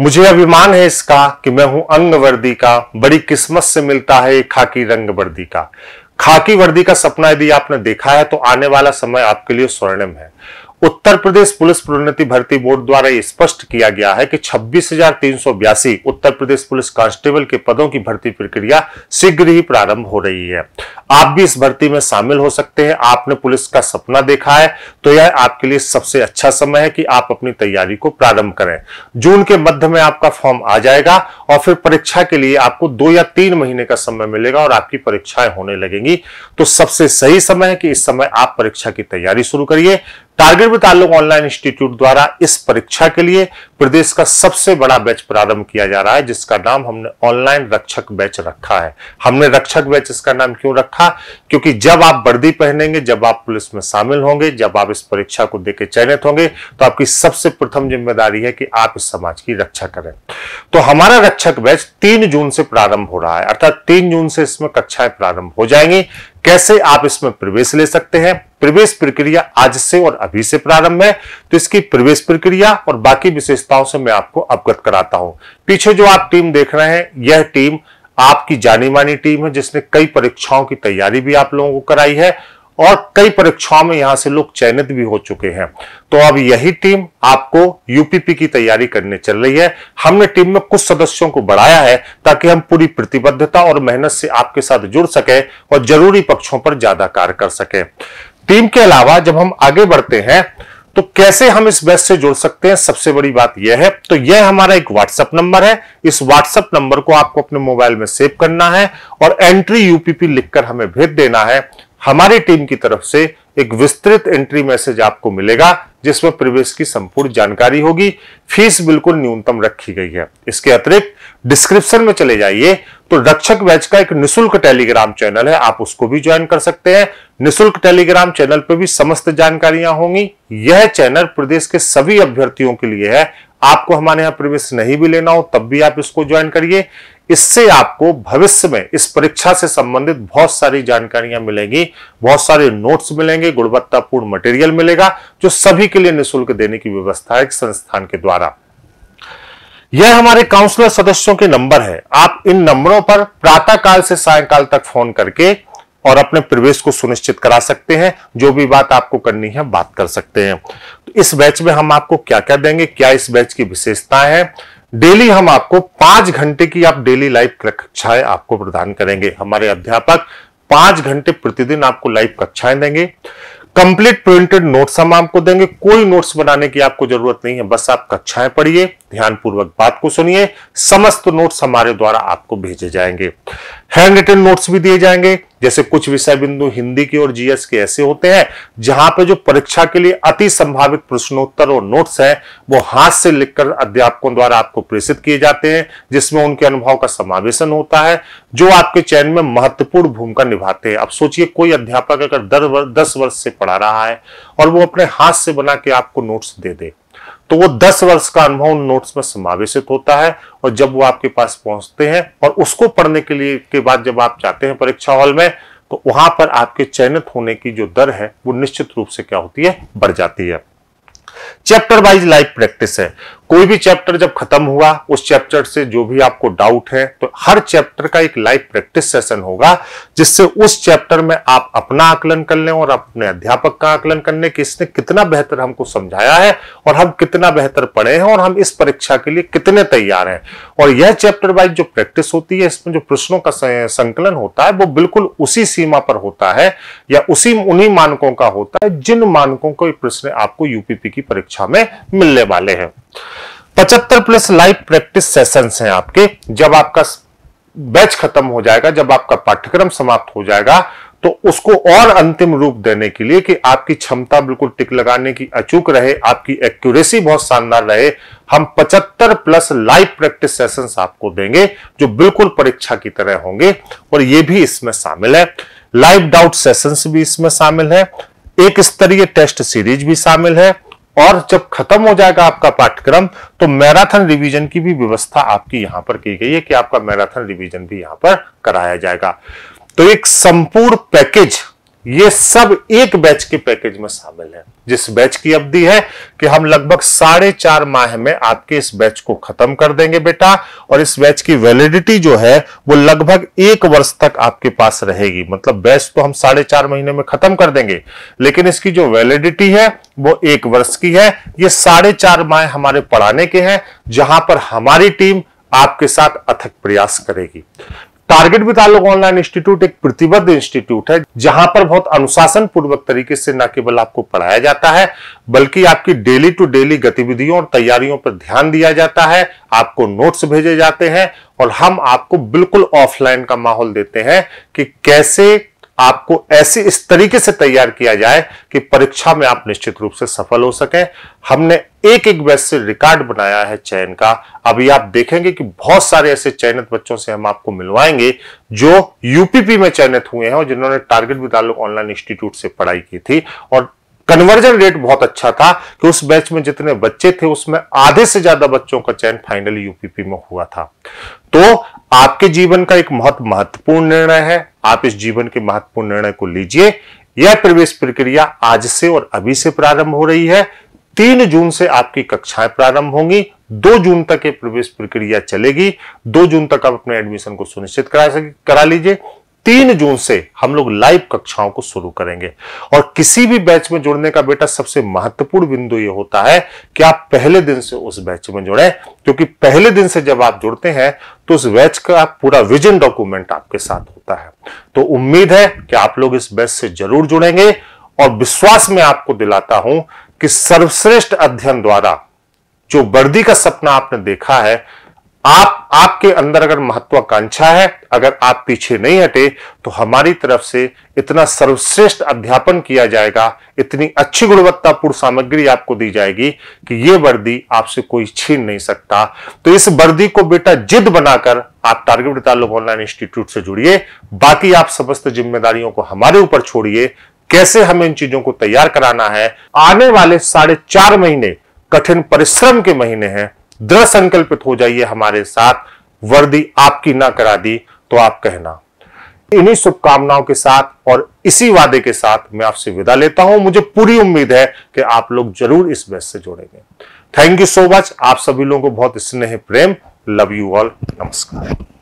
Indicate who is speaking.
Speaker 1: मुझे अभिमान है इसका कि मैं हूं अंग वर्दी का बड़ी किस्मत से मिलता है खाकी रंग वर्दी का खाकी वर्दी का सपना यदि आपने देखा है तो आने वाला समय आपके लिए स्वर्णिम है उत्तर प्रदेश पुलिस प्रोन्नति भर्ती बोर्ड द्वारा स्पष्ट किया गया है कि छब्बीस उत्तर प्रदेश पुलिस कांस्टेबल के पदों की भर्ती प्रक्रिया शीघ्र ही प्रारंभ हो रही है आप भी इस भर्ती में शामिल हो सकते हैं आपने पुलिस का सपना देखा है तो यह आपके लिए सबसे अच्छा समय है कि आप अपनी तैयारी को प्रारंभ करें जून के मध्य में आपका फॉर्म आ जाएगा और फिर परीक्षा के लिए आपको दो या तीन महीने का समय मिलेगा और आपकी परीक्षाएं होने लगेंगी तो सबसे सही समय है कि इस समय आप परीक्षा की तैयारी शुरू करिए टारगेट भी ताल्लुक ऑनलाइन इंस्टीट्यूट द्वारा इस परीक्षा के लिए प्रदेश का सबसे बड़ा बैच प्रारंभ किया जा रहा है जिसका नाम हमने ऑनलाइन रक्षक बैच रखा है हमने रक्षक बैच इसका नाम क्यों रखा क्योंकि जब आप वर्दी पहनेंगे जब आप पुलिस में शामिल होंगे जब आप इस परीक्षा को देकर चयनित होंगे तो आपकी सबसे प्रथम जिम्मेदारी है कि आप इस समाज की रक्षा करें तो हमारा रक्षक बैच तीन जून से प्रारंभ हो रहा है अर्थात तीन जून से इसमें कक्षाएं प्रारंभ हो जाएंगी कैसे आप इसमें प्रवेश ले सकते हैं प्रवेश प्रक्रिया आज से और अभी से प्रारंभ है तो इसकी प्रवेश प्रक्रिया और बाकी विशेष विशेषताओं से मैं आपको अवगत कराता हूं पीछे जो आप टीम देख रहे हैं यह टीम आपकी जानी मानी टीम है जिसने कई परीक्षाओं की तैयारी भी आप लोगों को कराई है और कई परीक्षाओं में यहां से लोग चयनित भी हो चुके हैं तो अब यही टीम आपको यूपीपी की तैयारी करने चल रही है हमने टीम में कुछ सदस्यों को बढ़ाया है ताकि हम पूरी प्रतिबद्धता और मेहनत से आपके साथ जुड़ सके और जरूरी पक्षों पर ज्यादा कार्य कर सके टीम के अलावा जब हम आगे बढ़ते हैं तो कैसे हम इस बैच से जुड़ सकते हैं सबसे बड़ी बात यह है तो यह हमारा एक व्हाट्सएप नंबर है इस व्हाट्सएप नंबर को आपको अपने मोबाइल में सेव करना है और एंट्री यूपीपी लिखकर हमें भेज देना है हमारी टीम की तरफ से एक विस्तृत एंट्री मैसेज आपको मिलेगा जिसमें प्रवेश की संपूर्ण जानकारी होगी फीस बिल्कुल न्यूनतम रखी गई है इसके अतिरिक्त डिस्क्रिप्शन में चले जाइए तो रक्षक बैच का एक निशुल्क टेलीग्राम चैनल है आप उसको भी ज्वाइन कर सकते हैं निशुल्क टेलीग्राम चैनल पर भी समस्त जानकारियां होंगी यह चैनल प्रदेश के सभी अभ्यर्थियों के लिए है आपको हमारे यहाँ प्रवेश नहीं भी लेना हो तब भी आप इसको ज्वाइन करिए इससे आपको भविष्य में इस परीक्षा से संबंधित बहुत सारी जानकारियां मिलेंगी बहुत सारे नोट्स मिलेंगे गुणवत्तापूर्ण मटेरियल मिलेगा जो सभी के लिए निःशुल्क देने की व्यवस्था है संस्थान के द्वारा यह हमारे काउंसलर सदस्यों के नंबर है आप इन नंबरों पर प्रातः काल से सायकाल तक फोन करके और अपने प्रवेश को सुनिश्चित करा सकते हैं जो भी बात आपको करनी है बात कर सकते हैं तो इस बैच में हम आपको क्या क्या देंगे क्या इस बैच की विशेषता है डेली हम आपको पांच घंटे की आप डेली लाइव कक्षाएं आपको प्रदान करेंगे हमारे अध्यापक पांच घंटे प्रतिदिन आपको लाइव कक्षाएं देंगे कंप्लीट प्रिंटेड नोट्स हम आपको देंगे कोई नोट्स बनाने की आपको जरूरत नहीं है बस आप कक्षाएं पढ़िए ध्यानपूर्वक बात को सुनिए समस्त नोट्स हमारे द्वारा आपको भेजे जाएंगे हैंड रिटन नोट्स भी दिए जाएंगे जैसे कुछ विषय बिंदु हिंदी के और जीएस के ऐसे होते हैं जहां पे जो परीक्षा के लिए अति संभावित प्रश्नोत्तर और नोट्स हैं वो हाथ से लिखकर अध्यापकों द्वारा आपको प्रेषित किए जाते हैं जिसमें उनके अनुभव का समावेशन होता है जो आपके चयन में महत्वपूर्ण भूमिका निभाते हैं अब सोचिए कोई अध्यापक अगर दस वर्ष से पढ़ा रहा है और वो अपने हाथ से बना के आपको नोट्स दे दे तो वो दस वर्ष का अनुभव उन नोट्स में समावेशित होता है और जब वो आपके पास पहुंचते हैं और उसको पढ़ने के लिए के बाद जब आप जाते हैं परीक्षा हॉल में तो वहां पर आपके चयनित होने की जो दर है वो निश्चित रूप से क्या होती है बढ़ जाती है चैप्टर वाइज लाइव प्रैक्टिस है कोई भी चैप्टर जब खत्म हुआ उस चैप्टर से जो भी आपको डाउट है तो हर चैप्टर का एक लाइव प्रैक्टिस सेशन होगा जिससे उस चैप्टर में आप अपना आकलन कर लें और अपने अध्यापक का आकलन करने कि इसने कितना बेहतर हमको समझाया है और हम कितना बेहतर पढ़े हैं और हम इस परीक्षा के लिए कितने तैयार हैं और यह चैप्टर वाइज जो प्रैक्टिस होती है इसमें जो प्रश्नों का संकलन होता है वो बिल्कुल उसी सीमा पर होता है या उसी उन्हीं मानकों का होता है जिन मानकों को प्रश्न आपको यूपीपी की परीक्षा में मिलने वाले हैं पचहत्तर प्लस लाइव प्रैक्टिस सेशंस हैं आपके जब आपका बैच खत्म हो जाएगा जब आपका पाठ्यक्रम समाप्त हो जाएगा तो उसको और अंतिम रूप देने के लिए कि आपकी क्षमता बिल्कुल टिक लगाने की अचूक रहे आपकी एक्यूरेसी बहुत शानदार रहे हम 75 प्लस लाइव प्रैक्टिस सेशंस आपको देंगे जो बिल्कुल परीक्षा की तरह होंगे और ये भी इसमें शामिल है लाइव डाउट सेशंस भी इसमें शामिल है एक स्तरीय टेस्ट सीरीज भी शामिल है और जब खत्म हो जाएगा आपका पाठ्यक्रम तो मैराथन रिवीजन की भी व्यवस्था आपकी यहां पर की गई है कि आपका मैराथन रिवीजन भी यहां पर कराया जाएगा तो एक संपूर्ण पैकेज ये सब एक बैच के पैकेज में शामिल है जिस बैच की अवधि है कि हम लगभग साढ़े चार माह में आपके इस बैच को खत्म कर देंगे बेटा और इस बैच की वैलिडिटी जो है वो लगभग एक वर्ष तक आपके पास रहेगी मतलब बैच तो हम साढ़े चार महीने में खत्म कर देंगे लेकिन इसकी जो वैलिडिटी है वो एक वर्ष की है ये साढ़े चार माह हमारे पढ़ाने के हैं जहां पर हमारी टीम आपके साथ अथक प्रयास करेगी टारगेट भी ऑनलाइन इंस्टीट्यूट एक प्रतिबद्ध इंस्टीट्यूट है जहां पर बहुत अनुशासन पूर्वक तरीके से न केवल आपको पढ़ाया जाता है बल्कि आपकी डेली टू डेली गतिविधियों और तैयारियों पर ध्यान दिया जाता है आपको नोट्स भेजे जाते हैं और हम आपको बिल्कुल ऑफलाइन का माहौल देते हैं कि कैसे आपको ऐसे इस तरीके से तैयार किया जाए कि परीक्षा में आप निश्चित रूप से सफल हो सके हमने एक एक बैच से रिकॉर्ड बनाया है चयन का अभी आप देखेंगे कि बहुत सारे ऐसे चयनित बच्चों से हम आपको मिलवाएंगे जो यूपीपी में चयनित हुए हैं और जिन्होंने टारगेट विद्यालय ऑनलाइन इंस्टीट्यूट से पढ़ाई की थी और कन्वर्जन रेट बहुत अच्छा था कि उस बैच में जितने बच्चे थे उसमें आधे से ज्यादा बच्चों का चयन फाइनली यूपीपी में हुआ था तो आपके जीवन का एक बहुत महत्वपूर्ण निर्णय है आप इस जीवन के महत्वपूर्ण निर्णय को लीजिए यह प्रवेश प्रक्रिया आज से और अभी से प्रारंभ हो रही है तीन जून से आपकी कक्षाएं प्रारंभ होंगी दो जून तक ये प्रवेश प्रक्रिया चलेगी दो जून तक आप अपने एडमिशन को सुनिश्चित करा सके करा लीजिए तीन जून से हम लोग लाइव कक्षाओं को शुरू करेंगे और किसी भी बैच में जुड़ने का बेटा सबसे महत्वपूर्ण बिंदु यह होता है कि आप पहले दिन से उस बैच में जुड़े क्योंकि पहले दिन से जब आप जुड़ते हैं तो उस बैच का पूरा विजन डॉक्यूमेंट आपके साथ होता है तो उम्मीद है कि आप लोग इस बैच से जरूर जुड़ेंगे और विश्वास में आपको दिलाता हूं कि सर्वश्रेष्ठ अध्ययन द्वारा जो वर्दी का सपना आपने देखा है आप आपके अंदर अगर महत्वाकांक्षा है अगर आप पीछे नहीं हटे तो हमारी तरफ से इतना सर्वश्रेष्ठ अध्यापन किया जाएगा इतनी अच्छी गुणवत्तापूर्ण सामग्री आपको दी जाएगी कि यह वर्दी आपसे कोई छीन नहीं सकता तो इस वर्दी को बेटा जिद बनाकर आप टारगेट तालुक ऑनलाइन इंस्टीट्यूट से जुड़िए बाकी आप समस्त जिम्मेदारियों को हमारे ऊपर छोड़िए कैसे हमें इन चीजों को तैयार कराना है आने वाले साढ़े चार महीने कठिन परिश्रम के महीने हैं दृढ़ संकल्पित हो जाइए हमारे साथ वर्दी आपकी ना करा दी तो आप कहना इन्हीं शुभकामनाओं के साथ और इसी वादे के साथ मैं आपसे विदा लेता हूं मुझे पूरी उम्मीद है कि आप लोग जरूर इस बैस से जुड़ेंगे थैंक यू सो मच आप सभी लोगों को बहुत स्नेह प्रेम लव यू ऑल नमस्कार